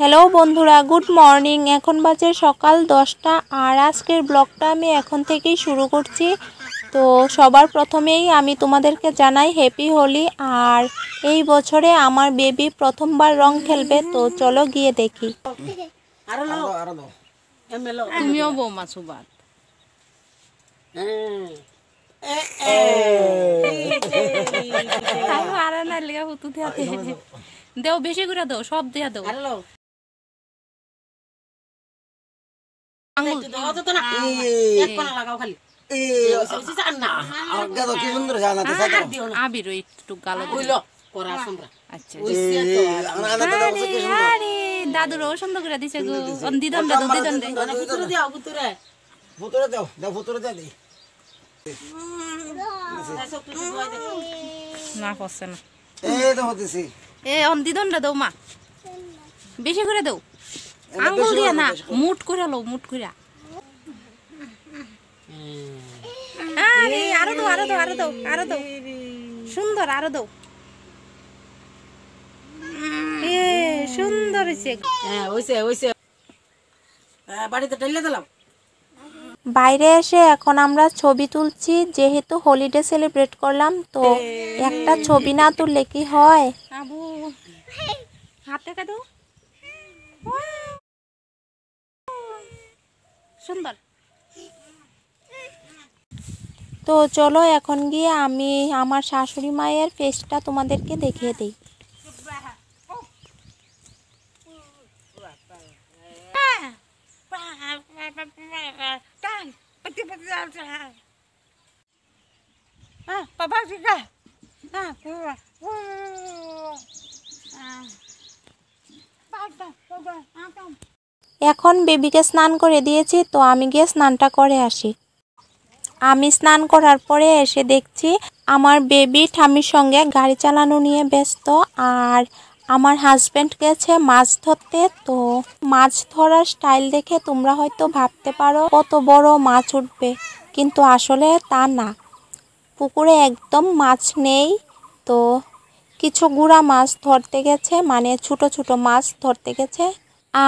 hello বন্ধুরা good morning এখন বাজে সকাল দশটা আর আজকের ব্লগটা আমি এখন থেকেই শুরু করছি তো সবার প্রথমেই আমি তোমাদেরকে জানাই হ্যাপি হোলি আর এই বছরে আমার বেবি প্রথমবার রং খেলবে তো চলো গিয়ে দেখি দেও বেশি করে দাও সব দেয়া দাও দাদুর সন্দেহ করে দিছে দাদু না করছে না এ অন্দিদন দৌ মা বেশি করে দৌ আঙ্গুল দিয়ে না মুট করে লো মুট করে আরো আরো আরো আরো সুন্দর আরো সুন্দর হ্যাঁ, বাইরে এসে এখন আমরা ছবি তুলছি যেহেতু হলিডে সেলিব্রেট করলাম তো একটা ছবি না তুললে কি হয় হাতে সুন্দর তো চলো এখন গিয়ে আমি আমার শাশুড়ি মায়ের ফেসটা তোমাদেরকে দেখিয়ে দিই Ah, হ্যাঁ, এখন বেবিকে স্নান করে দিয়েছি তো আমি গিয়ে স্নানটা করে আসি আমি স্নান করার পরে এসে দেখছি আমার বেবি ঠামির সঙ্গে গাড়ি চালানো নিয়ে ব্যস্ত আর আমার হাজব্যান্ড গেছে মাছ ধরতে তো মাছ ধরার স্টাইল দেখে তোমরা হয়তো ভাবতে পারো কত বড় মাছ উঠবে কিন্তু আসলে তা না পুকুরে একদম মাছ নেই তো কিছু গুড়া মাছ ধরতে গেছে মানে ছোট ছোট মাছ ধরতে গেছে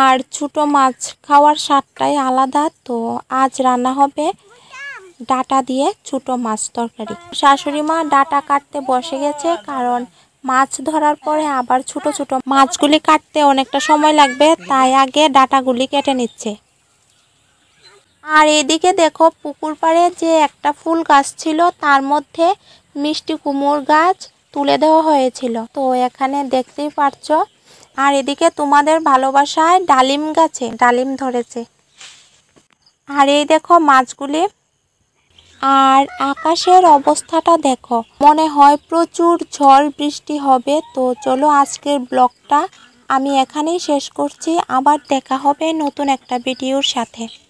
আর ছোট মাছ খাওয়ার স্বাদটাই আলাদা তো আজ রান্না হবে ডাটা দিয়ে ছোট মাছ তরকারি শাশুড়ি মা ডাটা কাটতে বসে গেছে কারণ মাছ ধরার পরে আবার ছোট ছোট মাছগুলি কাটতে অনেকটা সময় লাগবে তাই আগে ডাটাগুলি কেটে নিচ্ছে আর এদিকে দেখো পুকুর পাড়ে যে একটা ফুল গাছ ছিল তার মধ্যে মিষ্টি কুমোর গাছ তুলে দেওয়া হয়েছিল তো এখানে দেখতেই পারছো আর এদিকে তোমাদের ভালোবাসায় ডালিম গাছে ডালিম ধরেছে আর এই দেখো মাছগুলি আর আকাশের অবস্থাটা দেখো মনে হয় প্রচুর ঝড় বৃষ্টি হবে তো চলো আজকের ব্লগটা আমি এখানেই শেষ করছি আবার দেখা হবে নতুন একটা ভিডিওর সাথে